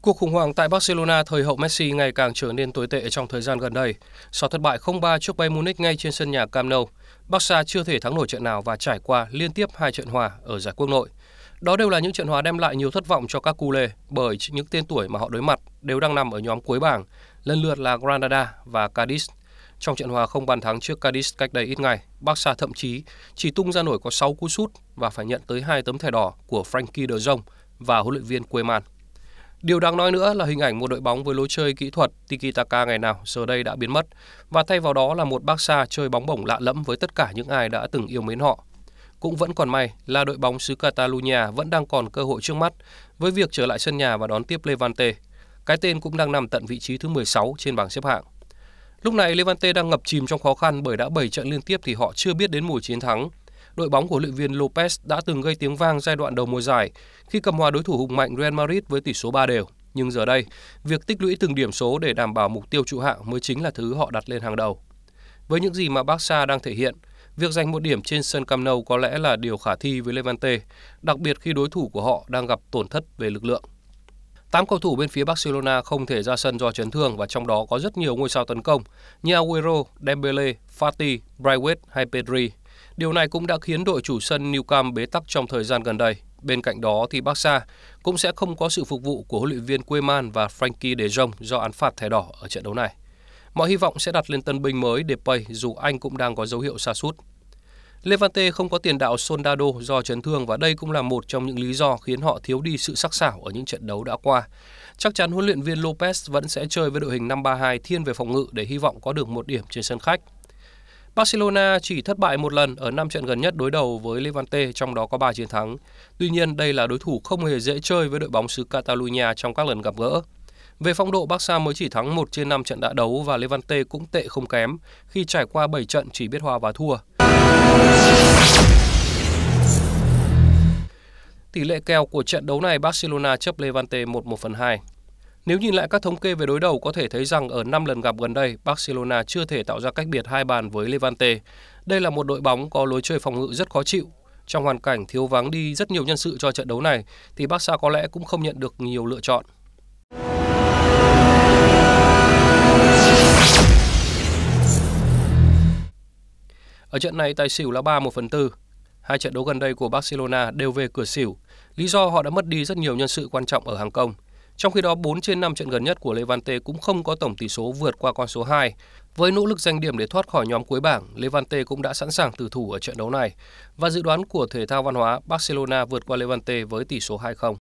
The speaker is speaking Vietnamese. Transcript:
Cuộc khủng hoảng tại Barcelona thời hậu Messi ngày càng trở nên tồi tệ trong thời gian gần đây. Sau thất bại 0-3 trước Bayern Munich ngay trên sân nhà Camp Nou, Barca chưa thể thắng nổi trận nào và trải qua liên tiếp hai trận hòa ở giải quốc nội. Đó đều là những trận hòa đem lại nhiều thất vọng cho các cu lê bởi những tên tuổi mà họ đối mặt đều đang nằm ở nhóm cuối bảng, lần lượt là Granada và Cadiz. Trong trận hòa không bàn thắng trước Cadiz cách đây ít ngày, Barca thậm chí chỉ tung ra nổi có 6 cú sút và phải nhận tới hai tấm thẻ đỏ của Frankie de Jong và huấn luyện viên Koeman. Điều đáng nói nữa là hình ảnh một đội bóng với lối chơi kỹ thuật tiki-taka ngày nào giờ đây đã biến mất và thay vào đó là một Barca chơi bóng bổng lạ lẫm với tất cả những ai đã từng yêu mến họ. Cũng vẫn còn may là đội bóng xứ Catalunya vẫn đang còn cơ hội trước mắt với việc trở lại sân nhà và đón tiếp Levante. Cái tên cũng đang nằm tận vị trí thứ 16 trên bảng xếp hạng. Lúc này Levante đang ngập chìm trong khó khăn bởi đã 7 trận liên tiếp thì họ chưa biết đến mùi chiến thắng. Đội bóng của luyện viên Lopez đã từng gây tiếng vang giai đoạn đầu mùa giải khi cầm hòa đối thủ hùng mạnh Real Madrid với tỷ số 3 đều. Nhưng giờ đây, việc tích lũy từng điểm số để đảm bảo mục tiêu trụ hạng mới chính là thứ họ đặt lên hàng đầu. Với những gì mà Barca đang thể hiện, việc giành một điểm trên sân Camp Nou có lẽ là điều khả thi với Levante, đặc biệt khi đối thủ của họ đang gặp tổn thất về lực lượng. Tám cầu thủ bên phía Barcelona không thể ra sân do chấn thương và trong đó có rất nhiều ngôi sao tấn công như Aguero, Dembele, Fati, Braithwaite hay Pedri. Điều này cũng đã khiến đội chủ sân Nou Camp bế tắc trong thời gian gần đây. Bên cạnh đó thì Barca cũng sẽ không có sự phục vụ của huấn luyện viên Koeman và Frankie De Jong do án phạt thẻ đỏ ở trận đấu này. Mọi hy vọng sẽ đặt lên tân binh mới Depay dù anh cũng đang có dấu hiệu sa sút. Levante không có tiền đạo Soldado do chấn thương và đây cũng là một trong những lý do khiến họ thiếu đi sự sắc sảo ở những trận đấu đã qua. Chắc chắn huấn luyện viên Lopez vẫn sẽ chơi với đội hình 5-3-2 thiên về phòng ngự để hy vọng có được một điểm trên sân khách. Barcelona chỉ thất bại một lần ở 5 trận gần nhất đối đầu với Levante, trong đó có 3 chiến thắng. Tuy nhiên, đây là đối thủ không hề dễ chơi với đội bóng xứ Catalonia trong các lần gặp gỡ. Về phong độ, Barca mới chỉ thắng 1 trên 5 trận đã đấu và Levante cũng tệ không kém khi trải qua 7 trận chỉ biết hòa và thua Tỷ lệ kèo của trận đấu này Barcelona chấp Levante 1-1 phần 2. Nếu nhìn lại các thống kê về đối đầu có thể thấy rằng ở 5 lần gặp gần đây, Barcelona chưa thể tạo ra cách biệt hai bàn với Levante. Đây là một đội bóng có lối chơi phòng ngự rất khó chịu. Trong hoàn cảnh thiếu vắng đi rất nhiều nhân sự cho trận đấu này thì Barca có lẽ cũng không nhận được nhiều lựa chọn. trận này tài xỉu là 3 1 phần 4. Hai trận đấu gần đây của Barcelona đều về cửa xỉu. Lý do họ đã mất đi rất nhiều nhân sự quan trọng ở hàng công. Trong khi đó, 4 trên 5 trận gần nhất của Levante cũng không có tổng tỷ số vượt qua con số 2. Với nỗ lực giành điểm để thoát khỏi nhóm cuối bảng, Levante cũng đã sẵn sàng từ thủ ở trận đấu này. Và dự đoán của thể thao văn hóa, Barcelona vượt qua Levante với tỷ số 2-0.